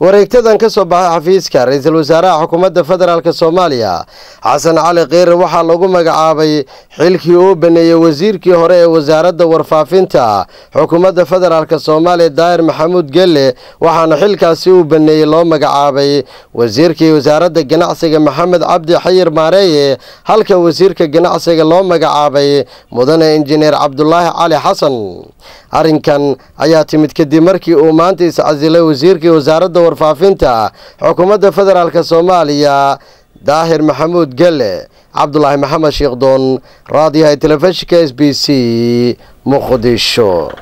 wareegtadan ka soo baxay xafiiska ra-iisul wasaaraha xukuumadda federaalk soomaaliya xasan cali kiire waxaa lagu magacaabay xilkii uu baneeyey wasiirkii hore ee wasaaradda warfaafinta xukuumadda federaalk soomaaliya daa'ir maxamuud gelle waxaana xilkaasi uu baneeyey loo magacaabay wasiirkii wasaaradda ganacsiga maxamed cabdi xayir maareeye halka wasiirka ganacsiga loo magacaabay mudane injineer cabdulaahi cali xasan arrinkan ayaa timid kadib markii uu maanta iscasilay wasiirkii wasaaradda warfaafinta xukuumadda federaalk soomaaliya daahir maxamuud gelle cabdulaahi maxamed sheekh doon raadiyahay telefishinka s b c muqdisho